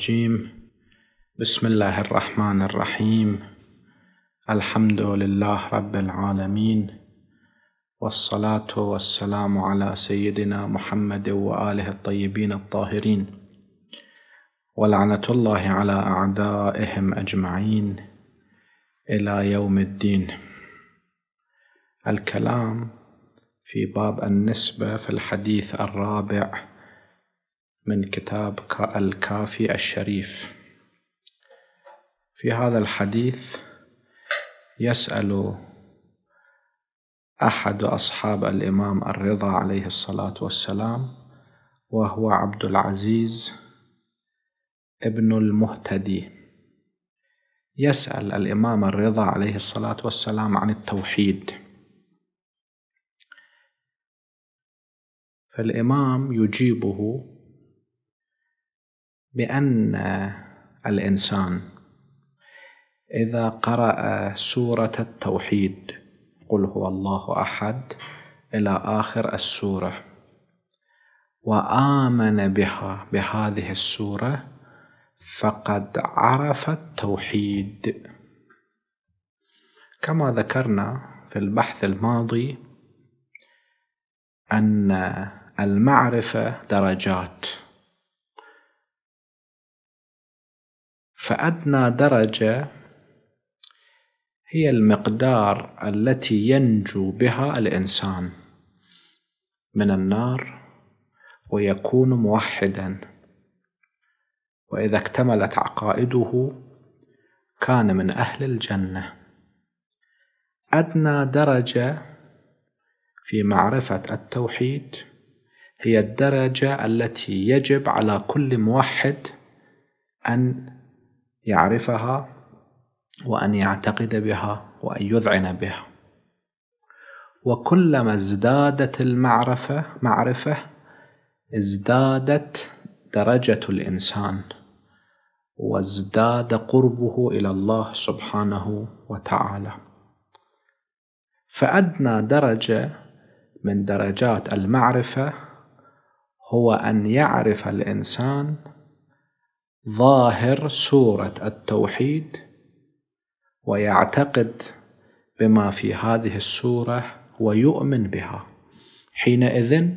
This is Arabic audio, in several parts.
الرجيم بسم الله الرحمن الرحيم الحمد لله رب العالمين والصلاة والسلام على سيدنا محمد وآله الطيبين الطاهرين ولعنة الله على أعدائهم أجمعين إلى يوم الدين الكلام في باب النسبة في الحديث الرابع من كتاب الكافي الشريف في هذا الحديث يسأل أحد أصحاب الإمام الرضا عليه الصلاة والسلام وهو عبد العزيز ابن المهتدي يسأل الإمام الرضا عليه الصلاة والسلام عن التوحيد فالإمام يجيبه بأن الإنسان إذا قرأ سورة التوحيد قل هو الله أحد إلى آخر السورة وآمن بها بهذه السورة فقد عرف التوحيد كما ذكرنا في البحث الماضي أن المعرفة درجات فأدنى درجة هي المقدار التي ينجو بها الإنسان من النار ويكون موحدا وإذا اكتملت عقائده كان من أهل الجنة أدنى درجة في معرفة التوحيد هي الدرجة التي يجب على كل موحد أن يعرفها وأن يعتقد بها وأن يذعن بها وكلما ازدادت المعرفة معرفة ازدادت درجة الإنسان وازداد قربه إلى الله سبحانه وتعالى فأدنى درجة من درجات المعرفة هو أن يعرف الإنسان ظاهر سورة التوحيد ويعتقد بما في هذه السورة ويؤمن بها حينئذ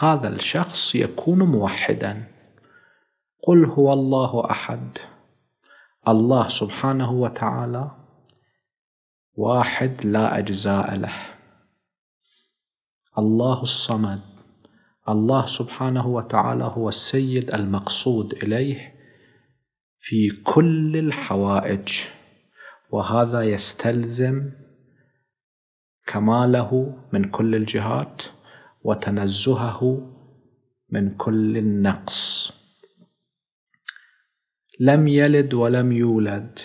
هذا الشخص يكون موحدا قل هو الله أحد الله سبحانه وتعالى واحد لا أجزاء له الله الصمد الله سبحانه وتعالى هو السيد المقصود إليه في كل الحوائج وهذا يستلزم كماله من كل الجهات وتنزهه من كل النقص لم يلد ولم يولد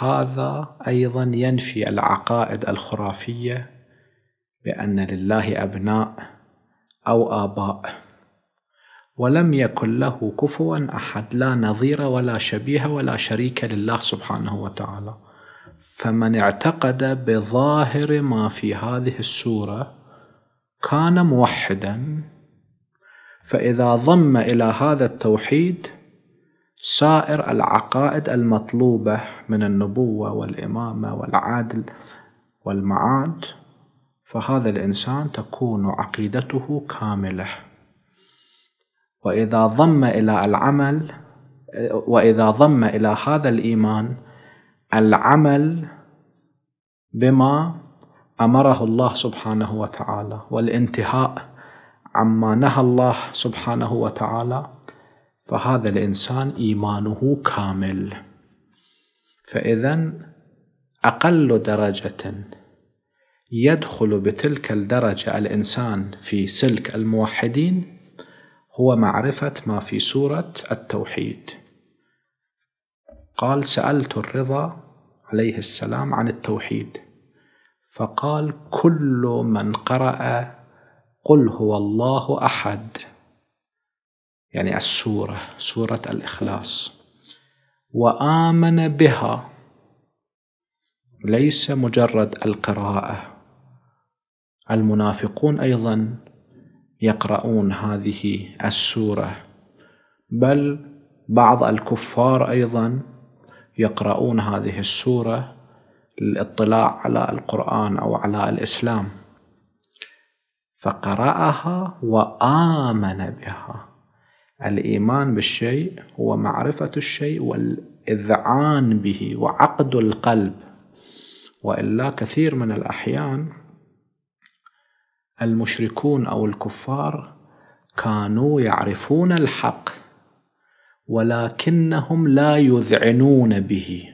هذا ايضا ينفي العقائد الخرافيه بان لله ابناء او اباء ولم يكن له كفوا أحد لا نظير ولا شبيه ولا شريك لله سبحانه وتعالى فمن اعتقد بظاهر ما في هذه السورة كان موحدا فإذا ضم إلى هذا التوحيد سائر العقائد المطلوبة من النبوة والإمامة والعدل والمعاد فهذا الإنسان تكون عقيدته كاملة وإذا ضم إلى العمل وإذا ضم إلى هذا الإيمان العمل بما أمره الله سبحانه وتعالى والانتهاء عما نهى الله سبحانه وتعالى فهذا الإنسان إيمانه كامل فإذا أقل درجة يدخل بتلك الدرجة الإنسان في سلك الموحدين هو معرفة ما في سورة التوحيد قال سألت الرضا عليه السلام عن التوحيد فقال كل من قرأ قل هو الله أحد يعني السورة سورة الإخلاص وآمن بها ليس مجرد القراءة المنافقون أيضا يقرؤون هذه السوره بل بعض الكفار ايضا يقرؤون هذه السوره للاطلاع على القران او على الاسلام فقراها وامن بها الايمان بالشيء هو معرفه الشيء والاذعان به وعقد القلب والا كثير من الاحيان المشركون أو الكفار كانوا يعرفون الحق ولكنهم لا يذعنون به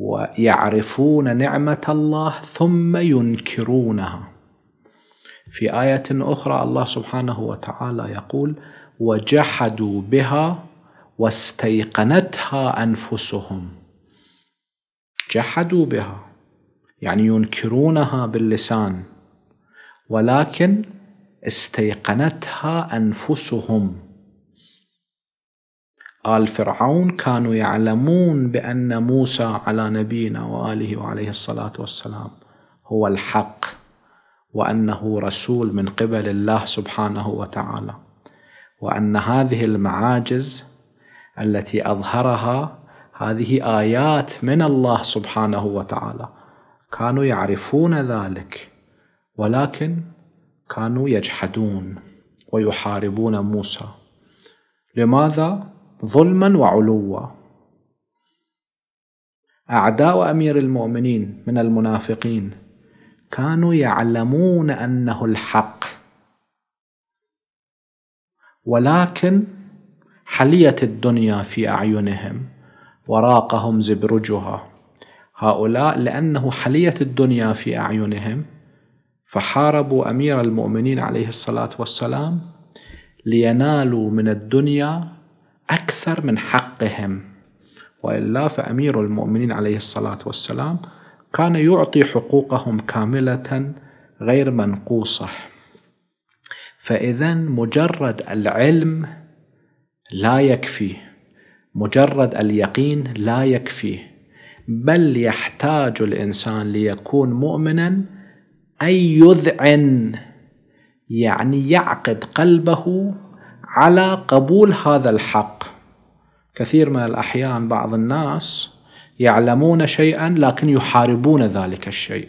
ويعرفون نعمة الله ثم ينكرونها في آية أخرى الله سبحانه وتعالى يقول وجحدوا بها واستيقنتها أنفسهم جحدوا بها يعني ينكرونها باللسان ولكن استيقنتها أنفسهم آل فرعون كانوا يعلمون بأن موسى على نبينا وآله وعليه الصلاة والسلام هو الحق وأنه رسول من قبل الله سبحانه وتعالى وأن هذه المعاجز التي أظهرها هذه آيات من الله سبحانه وتعالى كانوا يعرفون ذلك ولكن كانوا يجحدون ويحاربون موسى لماذا ظلما وعلوا اعداء امير المؤمنين من المنافقين كانوا يعلمون انه الحق ولكن حليت الدنيا في اعينهم وراقهم زبرجها هؤلاء لانه حليت الدنيا في اعينهم فحاربوا امير المؤمنين عليه الصلاه والسلام لينالوا من الدنيا اكثر من حقهم والا فامير المؤمنين عليه الصلاه والسلام كان يعطي حقوقهم كامله غير منقوصه فاذا مجرد العلم لا يكفي مجرد اليقين لا يكفي بل يحتاج الانسان ليكون مؤمنا أي يذعن يعني يعقد قلبه على قبول هذا الحق كثير من الأحيان بعض الناس يعلمون شيئا لكن يحاربون ذلك الشيء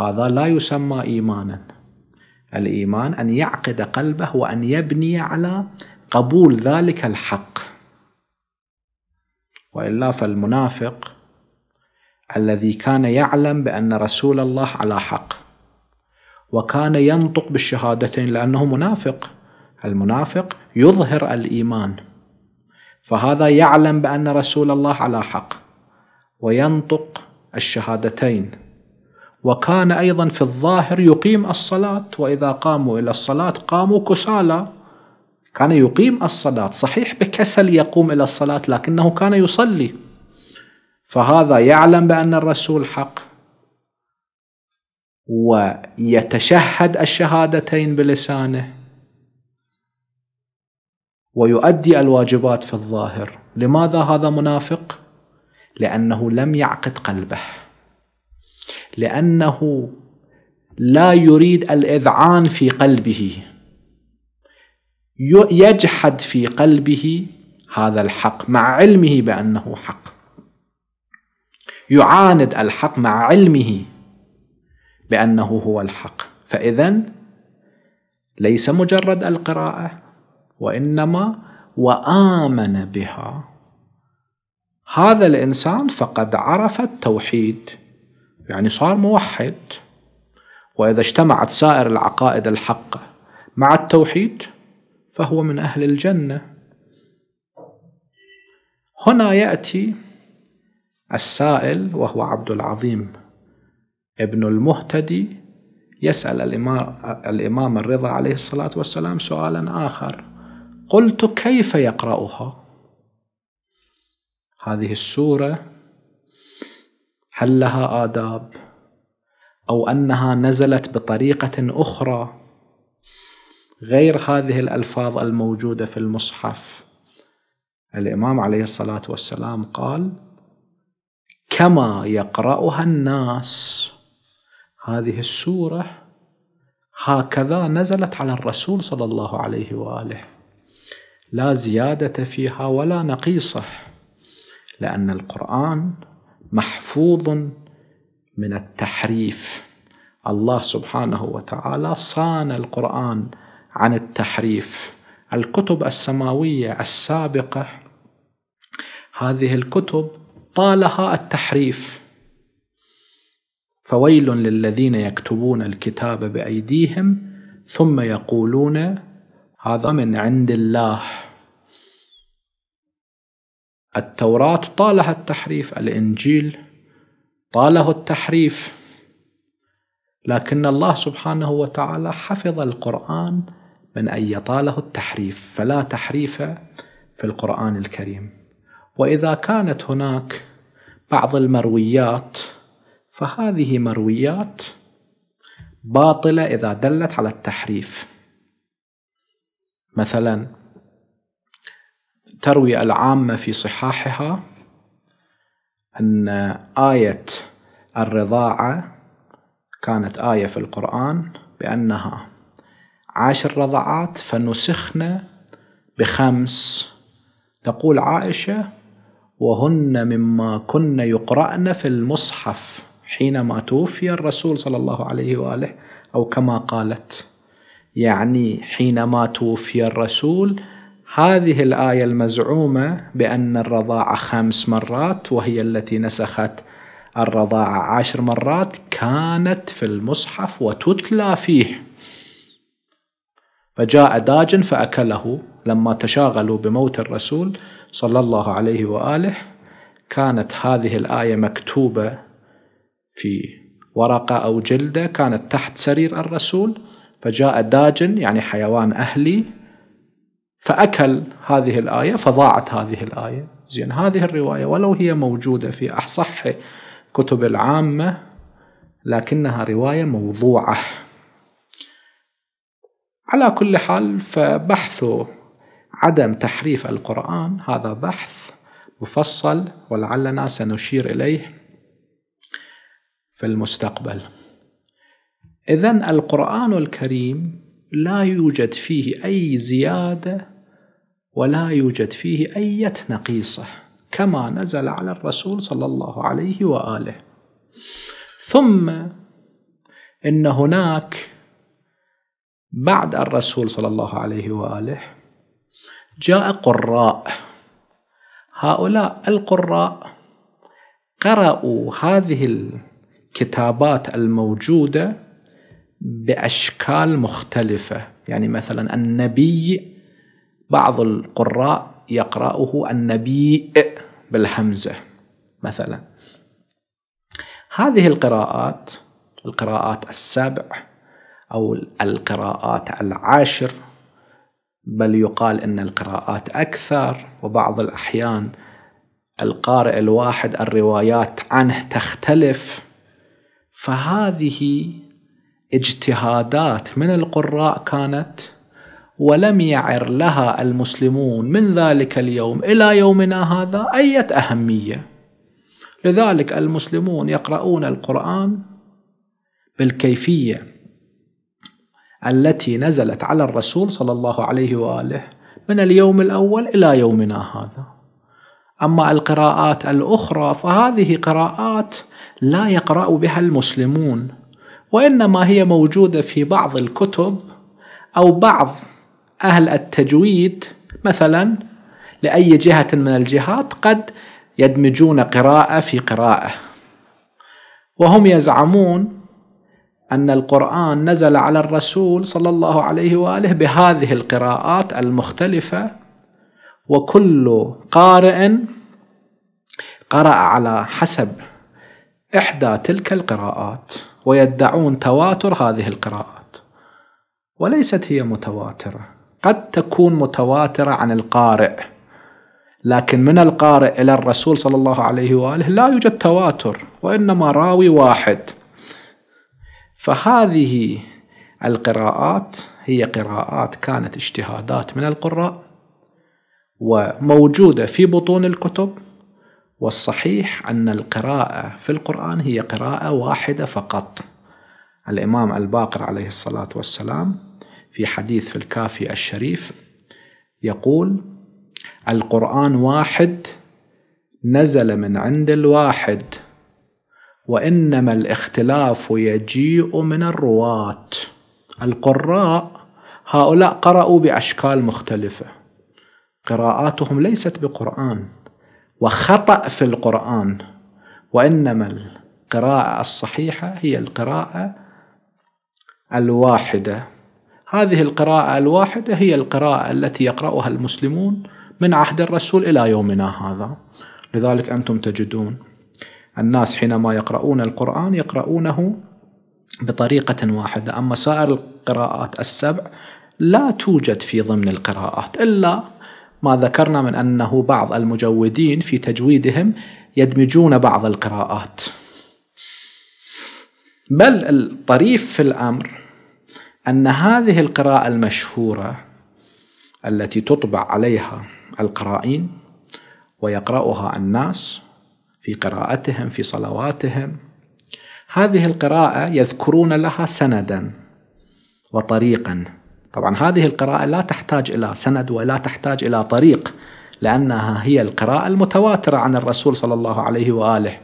هذا لا يسمى إيمانا الإيمان أن يعقد قلبه وأن يبني على قبول ذلك الحق وإلا فالمنافق الذي كان يعلم بأن رسول الله على حق وكان ينطق بالشهادتين لأنه منافق المنافق يظهر الإيمان فهذا يعلم بأن رسول الله على حق وينطق الشهادتين وكان أيضا في الظاهر يقيم الصلاة وإذا قاموا إلى الصلاة قاموا كسالى كان يقيم الصلاة صحيح بكسل يقوم إلى الصلاة لكنه كان يصلي فهذا يعلم بأن الرسول حق ويتشهد الشهادتين بلسانه ويؤدي الواجبات في الظاهر لماذا هذا منافق لانه لم يعقد قلبه لانه لا يريد الاذعان في قلبه يجحد في قلبه هذا الحق مع علمه بانه حق يعاند الحق مع علمه بانه هو الحق فاذا ليس مجرد القراءه وانما وامن بها هذا الانسان فقد عرف التوحيد يعني صار موحد واذا اجتمعت سائر العقائد الحقه مع التوحيد فهو من اهل الجنه هنا ياتي السائل وهو عبد العظيم ابن المهتدي يسأل الإمام, الإمام الرضا عليه الصلاة والسلام سؤالا آخر قلت كيف يقرأها هذه السورة هل لها آداب أو أنها نزلت بطريقة أخرى غير هذه الألفاظ الموجودة في المصحف الإمام عليه الصلاة والسلام قال كما يقرأها الناس هذه السورة هكذا نزلت على الرسول صلى الله عليه وآله لا زيادة فيها ولا نقيصة لأن القرآن محفوظ من التحريف الله سبحانه وتعالى صان القرآن عن التحريف الكتب السماوية السابقة هذه الكتب طالها التحريف فويل للذين يكتبون الكتاب بايديهم ثم يقولون هذا من عند الله التوراه طالها التحريف الانجيل طاله التحريف لكن الله سبحانه وتعالى حفظ القران من ان يطاله التحريف فلا تحريف في القران الكريم واذا كانت هناك بعض المرويات فهذه مرويات باطله اذا دلت على التحريف مثلا تروي العامه في صحاحها ان ايه الرضاعه كانت ايه في القران بانها عشر رضعات فنسخنا بخمس تقول عائشه وهن مما كن يقرأن في المصحف حينما توفي الرسول صلى الله عليه واله او كما قالت يعني حينما توفي الرسول هذه الايه المزعومه بان الرضاعه خمس مرات وهي التي نسخت الرضاعه عشر مرات كانت في المصحف وتتلى فيه فجاء داج فاكله لما تشاغلوا بموت الرسول صلى الله عليه واله كانت هذه الايه مكتوبه في ورقه او جلده كانت تحت سرير الرسول فجاء داجن يعني حيوان اهلي فاكل هذه الايه فضاعت هذه الايه زين هذه الروايه ولو هي موجوده في اصح كتب العامه لكنها روايه موضوعه على كل حال فبحث عدم تحريف القرآن هذا بحث مفصل ولعلنا سنشير إليه في المستقبل إذا القرآن الكريم لا يوجد فيه أي زيادة ولا يوجد فيه أي نقيصة كما نزل على الرسول صلى الله عليه وآله ثم إن هناك بعد الرسول صلى الله عليه وآله جاء قراء هؤلاء القراء قرأوا هذه الكتابات الموجودة بأشكال مختلفة يعني مثلا النبي بعض القراء يقرأه النبي بالهمزة مثلا هذه القراءات القراءات السبع أو القراءات العاشر بل يقال ان القراءات اكثر وبعض الاحيان القارئ الواحد الروايات عنه تختلف فهذه اجتهادات من القراء كانت ولم يعر لها المسلمون من ذلك اليوم الى يومنا هذا اي اهميه لذلك المسلمون يقرؤون القران بالكيفيه التي نزلت على الرسول صلى الله عليه واله من اليوم الاول الى يومنا هذا. اما القراءات الاخرى فهذه قراءات لا يقرا بها المسلمون وانما هي موجوده في بعض الكتب او بعض اهل التجويد مثلا لاي جهه من الجهات قد يدمجون قراءه في قراءه وهم يزعمون أن القرآن نزل على الرسول صلى الله عليه وآله بهذه القراءات المختلفة وكل قارئ قرأ على حسب إحدى تلك القراءات ويدعون تواتر هذه القراءات وليست هي متواترة قد تكون متواترة عن القارئ لكن من القارئ إلى الرسول صلى الله عليه وآله لا يوجد تواتر وإنما راوي واحد فهذه القراءات هي قراءات كانت اجتهادات من القراء وموجودة في بطون الكتب والصحيح أن القراءة في القرآن هي قراءة واحدة فقط الإمام الباقر عليه الصلاة والسلام في حديث في الكافي الشريف يقول القرآن واحد نزل من عند الواحد وانما الاختلاف يجيء من الرواه القراء هؤلاء قرأوا باشكال مختلفه قراءاتهم ليست بقران وخطأ في القران وانما القراءه الصحيحه هي القراءه الواحده هذه القراءه الواحده هي القراءه التي يقراها المسلمون من عهد الرسول الى يومنا هذا لذلك انتم تجدون الناس حينما يقرؤون القرآن يقرؤونه بطريقة واحدة أما سائر القراءات السبع لا توجد في ضمن القراءات إلا ما ذكرنا من أنه بعض المجودين في تجويدهم يدمجون بعض القراءات بل الطريف في الأمر أن هذه القراءة المشهورة التي تطبع عليها القرائين ويقرأها الناس في قراءتهم في صلواتهم هذه القراءة يذكرون لها سندا وطريقا طبعا هذه القراءة لا تحتاج إلى سند ولا تحتاج إلى طريق لأنها هي القراءة المتواترة عن الرسول صلى الله عليه وآله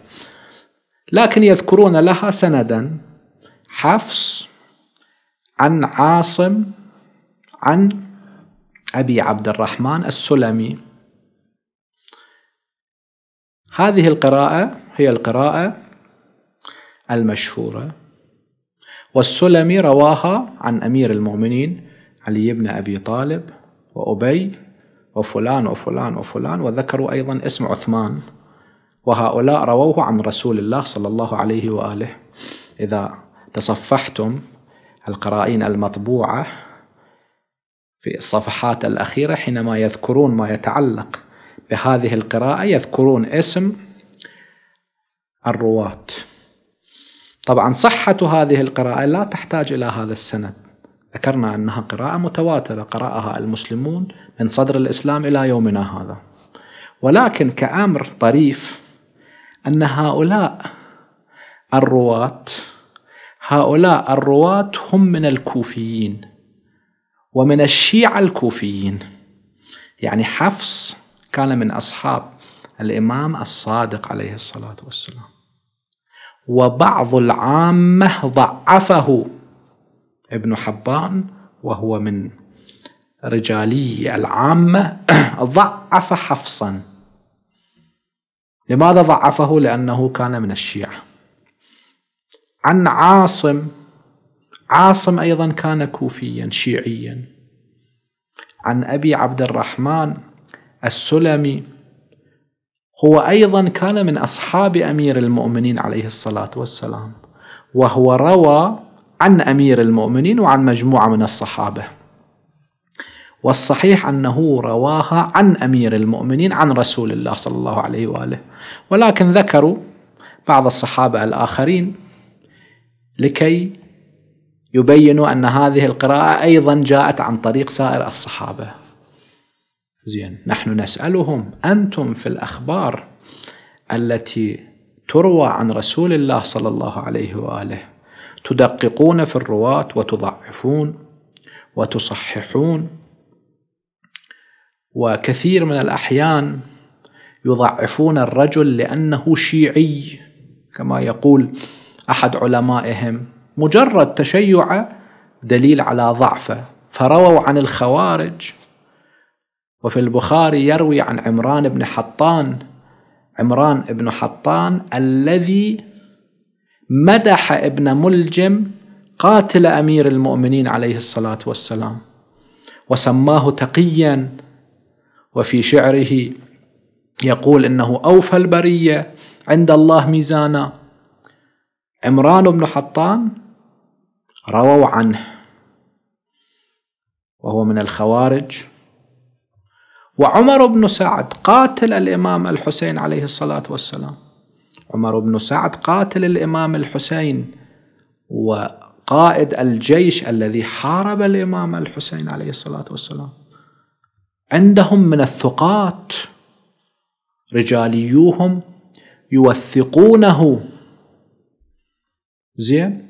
لكن يذكرون لها سندا حفص عن عاصم عن أبي عبد الرحمن السلمي هذه القراءة هي القراءة المشهورة والسلمي رواها عن أمير المؤمنين علي بن أبي طالب وأبي وفلان وفلان وفلان وذكروا أيضا اسم عثمان وهؤلاء رووه عن رسول الله صلى الله عليه وآله إذا تصفحتم القرائن المطبوعة في الصفحات الأخيرة حينما يذكرون ما يتعلق بهذه القراءة يذكرون اسم الرواة طبعا صحة هذه القراءة لا تحتاج إلى هذا السند ذكرنا أنها قراءة متواترة قرأها المسلمون من صدر الإسلام إلى يومنا هذا ولكن كأمر طريف أن هؤلاء الرواة هؤلاء الرواة هم من الكوفيين ومن الشيعة الكوفيين يعني حفص كان من أصحاب الإمام الصادق عليه الصلاة والسلام وبعض العامة ضعفه ابن حبان وهو من رجالي العامة ضعف حفصا لماذا ضعفه لأنه كان من الشيعة عن عاصم عاصم أيضا كان كوفيا شيعيا عن أبي عبد الرحمن السلمي هو أيضا كان من أصحاب أمير المؤمنين عليه الصلاة والسلام وهو روى عن أمير المؤمنين وعن مجموعة من الصحابة والصحيح أنه رواها عن أمير المؤمنين عن رسول الله صلى الله عليه وآله ولكن ذكروا بعض الصحابة الآخرين لكي يبينوا أن هذه القراءة أيضا جاءت عن طريق سائر الصحابة زين نحن نسألهم أنتم في الأخبار التي تروى عن رسول الله صلى الله عليه وآله تدققون في الرواة وتضعفون وتصححون وكثير من الأحيان يضعفون الرجل لأنه شيعي كما يقول أحد علمائهم مجرد تشيعه دليل على ضعفه فرووا عن الخوارج وفي البخاري يروي عن عمران بن حطان عمران بن حطان الذي مدح ابن ملجم قاتل امير المؤمنين عليه الصلاه والسلام وسماه تقيا وفي شعره يقول انه اوفى البريه عند الله ميزانا عمران بن حطان رووا عنه وهو من الخوارج وعمر بن سعد قاتل الامام الحسين عليه الصلاه والسلام عمر بن سعد قاتل الامام الحسين وقائد الجيش الذي حارب الامام الحسين عليه الصلاه والسلام عندهم من الثقات رجاليوهم يوثقونه زين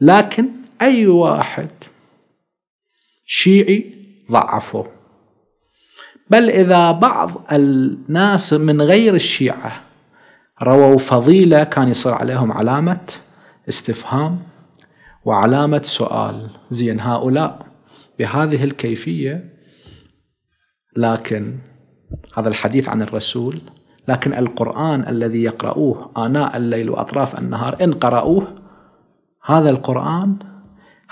لكن اي واحد شيعي ضعفه بل إذا بعض الناس من غير الشيعة رووا فضيلة كان يصير عليهم علامة استفهام وعلامة سؤال زين هؤلاء بهذه الكيفية لكن هذا الحديث عن الرسول لكن القرآن الذي يقرؤوه آناء الليل وأطراف النهار إن قرأوه هذا القرآن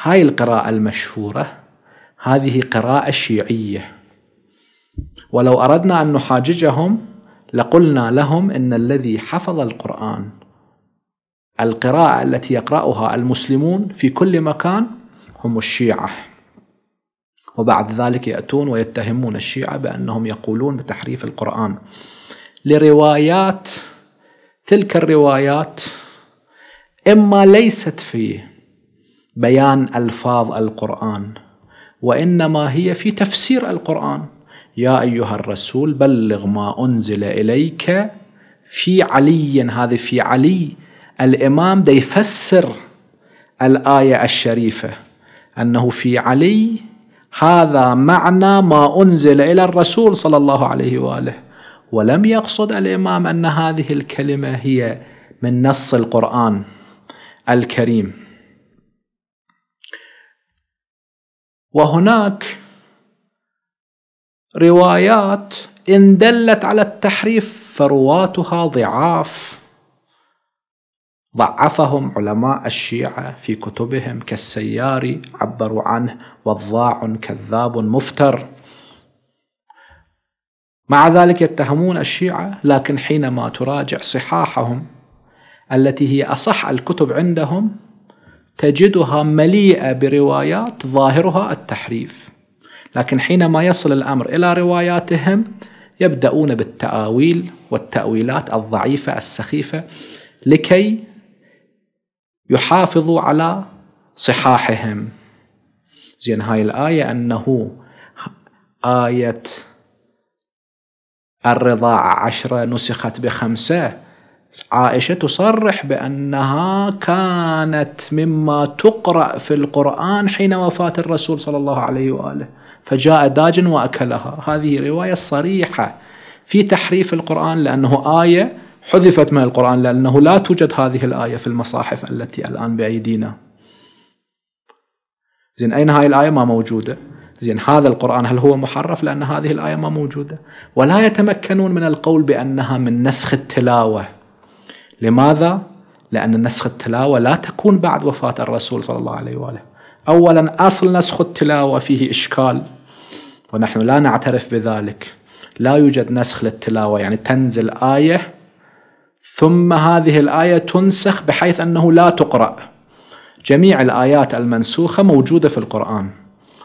هاي القراءة المشهورة هذه قراءة شيعية ولو أردنا أن نحاججهم لقلنا لهم إن الذي حفظ القرآن القراءة التي يقرأها المسلمون في كل مكان هم الشيعة وبعد ذلك يأتون ويتهمون الشيعة بأنهم يقولون بتحريف القرآن لروايات تلك الروايات إما ليست في بيان ألفاظ القرآن وإنما هي في تفسير القرآن يا أيها الرسول بلغ ما أنزل إليك في علي هذه في علي الإمام ده يفسر الآية الشريفة أنه في علي هذا معنى ما أنزل إلى الرسول صلى الله عليه وآله ولم يقصد الإمام أن هذه الكلمة هي من نص القرآن الكريم وهناك روايات إن دلت على التحريف فرواتها ضعاف ضعفهم علماء الشيعة في كتبهم كالسياري عبروا عنه وضاع كذاب مفتر مع ذلك يتهمون الشيعة لكن حينما تراجع صحاحهم التي هي أصح الكتب عندهم تجدها مليئة بروايات ظاهرها التحريف لكن حينما يصل الأمر إلى رواياتهم يبدأون بالتآويل والتأويلات الضعيفة السخيفة لكي يحافظوا على صحاحهم زين هاي الآية أنه آية الرضاعة عشرة نسخت بخمسة عائشة تصرح بأنها كانت مما تقرأ في القرآن حين وفاة الرسول صلى الله عليه وآله فجاء داج واكلها هذه روايه صريحه في تحريف القران لانه ايه حذفت من القران لانه لا توجد هذه الايه في المصاحف التي الان بايدينا. زين اين هاي الايه ما موجوده؟ زين هذا القرآن هل هو محرف لأن هذه الآية ما موجودة ولا يتمكنون من القول بأنها من نسخ التلاوة لماذا؟ لأن نسخ التلاوة لا تكون بعد وفاة الرسول صلى الله عليه وآله أولا أصل نسخ التلاوة فيه إشكال ونحن لا نعترف بذلك لا يوجد نسخ للتلاوة يعني تنزل آية ثم هذه الآية تنسخ بحيث أنه لا تقرأ جميع الآيات المنسوخة موجودة في القرآن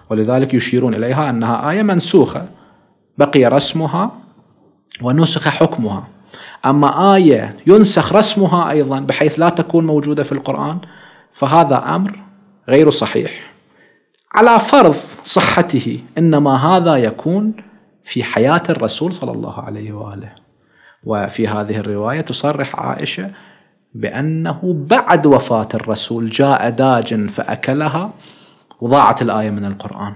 ولذلك يشيرون إليها أنها آية منسوخة بقي رسمها ونسخ حكمها أما آية ينسخ رسمها أيضا بحيث لا تكون موجودة في القرآن فهذا أمر غير صحيح على فرض صحته انما هذا يكون في حياه الرسول صلى الله عليه واله وفي هذه الروايه تصرح عائشه بانه بعد وفاه الرسول جاء داج فاكلها وضاعت الايه من القران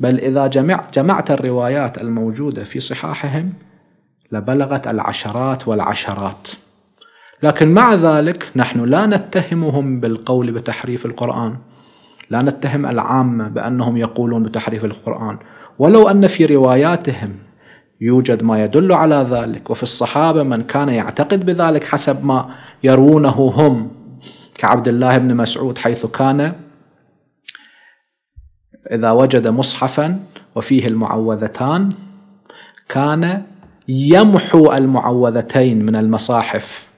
بل اذا جمعت جمعت الروايات الموجوده في صحاحهم لبلغت العشرات والعشرات لكن مع ذلك نحن لا نتهمهم بالقول بتحريف القران لا نتهم العامة بأنهم يقولون بتحريف القرآن ولو أن في رواياتهم يوجد ما يدل على ذلك وفي الصحابة من كان يعتقد بذلك حسب ما يروونه هم كعبد الله بن مسعود حيث كان إذا وجد مصحفا وفيه المعوذتان كان يمحو المعوذتين من المصاحف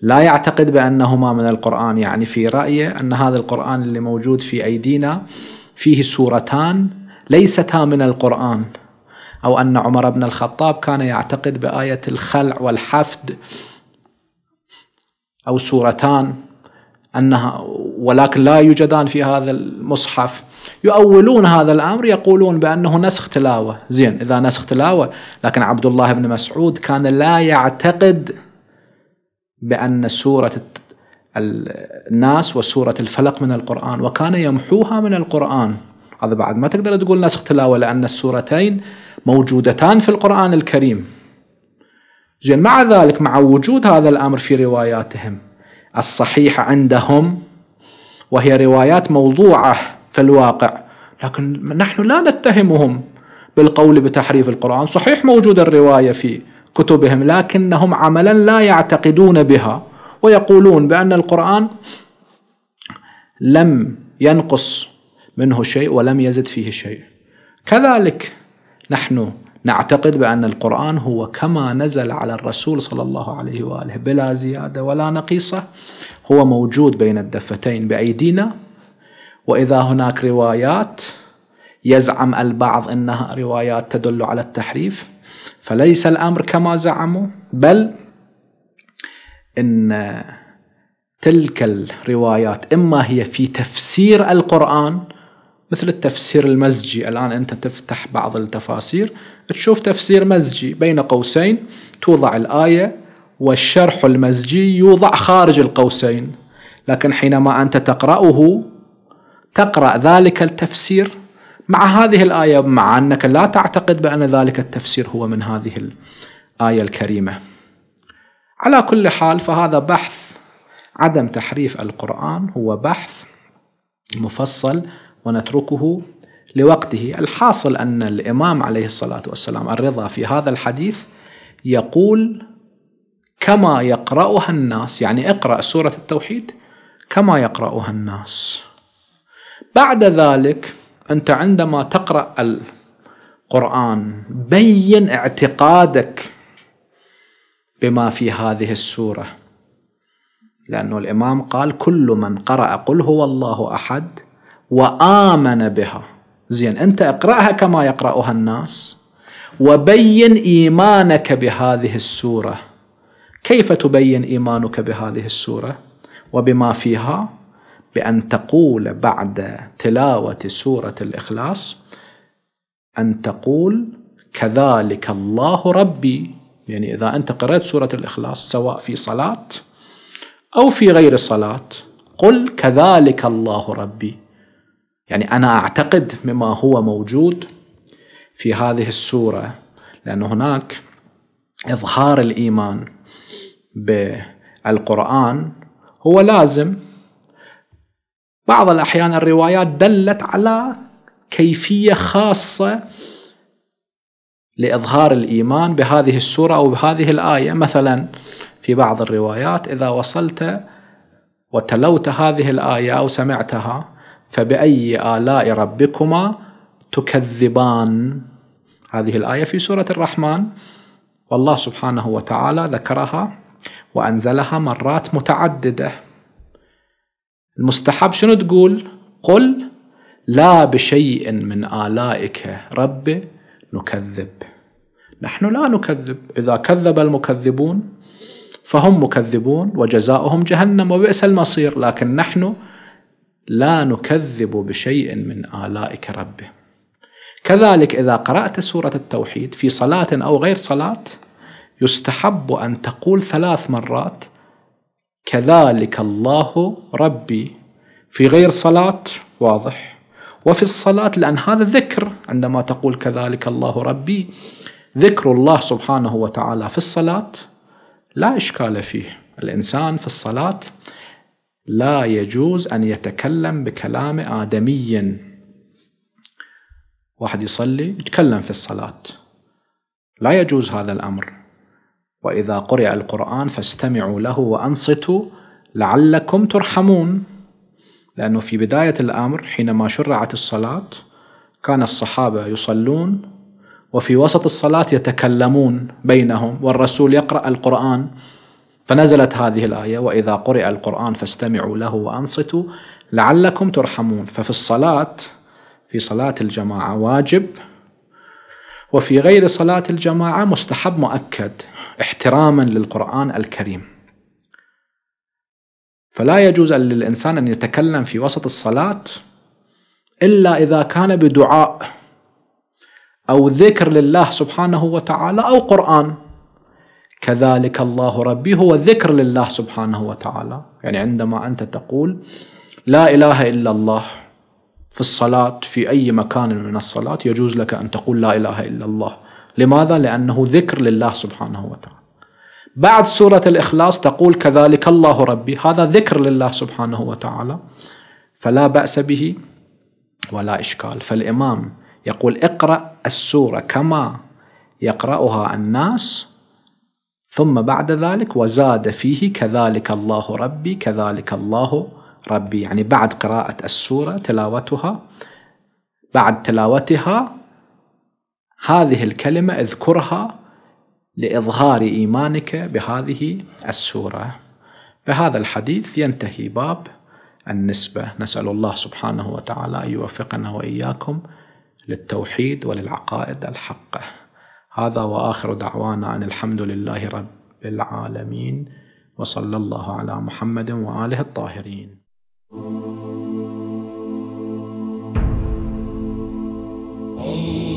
لا يعتقد بأنهما من القرآن يعني في رأيه أن هذا القرآن اللي موجود في أيدينا فيه سورتان ليستا من القرآن أو أن عمر بن الخطاب كان يعتقد بآية الخلع والحفد أو سورتان أنها ولكن لا يوجدان في هذا المصحف يؤولون هذا الأمر يقولون بأنه نسخ تلاوة زين إذا نسخ تلاوة لكن عبد الله بن مسعود كان لا يعتقد بأن سورة الناس وسورة الفلق من القرآن وكان يمحوها من القرآن هذا بعد ما تقدر تقول نسخ تلاوة لأن السورتين موجودتان في القرآن الكريم زين مع ذلك مع وجود هذا الأمر في رواياتهم الصحيحة عندهم وهي روايات موضوعة في الواقع لكن نحن لا نتهمهم بالقول بتحريف القرآن صحيح موجود الرواية في كتبهم لكنهم عملا لا يعتقدون بها ويقولون بأن القرآن لم ينقص منه شيء ولم يزد فيه شيء كذلك نحن نعتقد بأن القرآن هو كما نزل على الرسول صلى الله عليه وآله بلا زيادة ولا نقيصة هو موجود بين الدفتين بأيدينا وإذا هناك روايات يزعم البعض أنها روايات تدل على التحريف فليس الامر كما زعموا بل ان تلك الروايات اما هي في تفسير القران مثل التفسير المزجي الان انت تفتح بعض التفاسير تشوف تفسير مزجي بين قوسين توضع الايه والشرح المزجي يوضع خارج القوسين لكن حينما انت تقراه تقرا ذلك التفسير مع هذه الآية مع أنك لا تعتقد بأن ذلك التفسير هو من هذه الآية الكريمة على كل حال فهذا بحث عدم تحريف القرآن هو بحث مفصل ونتركه لوقته الحاصل أن الإمام عليه الصلاة والسلام الرضا في هذا الحديث يقول كما يقرأها الناس يعني اقرأ سورة التوحيد كما يقرأها الناس بعد ذلك أنت عندما تقرأ القرآن بين اعتقادك بما في هذه السورة لأن الإمام قال كل من قرأ قل هو الله أحد وآمن بها زين أنت اقرأها كما يقرأها الناس وبين إيمانك بهذه السورة كيف تبين إيمانك بهذه السورة وبما فيها بأن تقول بعد تلاوة سورة الإخلاص أن تقول كذلك الله ربي يعني إذا أنت قرأت سورة الإخلاص سواء في صلاة أو في غير صلاة قل كذلك الله ربي يعني أنا أعتقد مما هو موجود في هذه السورة لأن هناك إظهار الإيمان بالقرآن هو لازم بعض الأحيان الروايات دلت على كيفية خاصة لإظهار الإيمان بهذه السورة أو بهذه الآية مثلا في بعض الروايات إذا وصلت وتلوت هذه الآية أو سمعتها فبأي آلاء ربكما تكذبان هذه الآية في سورة الرحمن والله سبحانه وتعالى ذكرها وأنزلها مرات متعددة المستحب شنو تقول قل لا بشيء من آلائك رب نكذب نحن لا نكذب إذا كذب المكذبون فهم مكذبون وجزاؤهم جهنم وبئس المصير لكن نحن لا نكذب بشيء من آلائك رب كذلك إذا قرأت سورة التوحيد في صلاة أو غير صلاة يستحب أن تقول ثلاث مرات كذلك الله ربي في غير صلاة واضح وفي الصلاة لأن هذا ذكر عندما تقول كذلك الله ربي ذكر الله سبحانه وتعالى في الصلاة لا إشكال فيه الإنسان في الصلاة لا يجوز أن يتكلم بكلام آدمي واحد يصلي يتكلم في الصلاة لا يجوز هذا الأمر واذا قرئ القران فاستمعوا له وانصتوا لعلكم ترحمون لانه في بدايه الامر حينما شرعت الصلاه كان الصحابه يصلون وفي وسط الصلاه يتكلمون بينهم والرسول يقرا القران فنزلت هذه الايه واذا قرئ القران فاستمعوا له وانصتوا لعلكم ترحمون ففي الصلاه في صلاه الجماعه واجب وفي غير صلاه الجماعه مستحب مؤكد احتراما للقرآن الكريم فلا يجوز للإنسان أن يتكلم في وسط الصلاة إلا إذا كان بدعاء أو ذكر لله سبحانه وتعالى أو قرآن كذلك الله ربي هو ذكر لله سبحانه وتعالى يعني عندما أنت تقول لا إله إلا الله في الصلاة في أي مكان من الصلاة يجوز لك أن تقول لا إله إلا الله لماذا؟ لأنه ذكر لله سبحانه وتعالى بعد سورة الإخلاص تقول كذلك الله ربي هذا ذكر لله سبحانه وتعالى فلا بأس به ولا إشكال فالإمام يقول اقرأ السورة كما يقرأها الناس ثم بعد ذلك وزاد فيه كذلك الله ربي كذلك الله ربي يعني بعد قراءة السورة تلاوتها بعد تلاوتها هذه الكلمة اذكرها لإظهار إيمانك بهذه السورة بهذا الحديث ينتهي باب النسبة نسأل الله سبحانه وتعالى أن يوفقنا وإياكم للتوحيد وللعقائد الحقة هذا وآخر دعوانا أن الحمد لله رب العالمين وصلى الله على محمد وآله الطاهرين Oh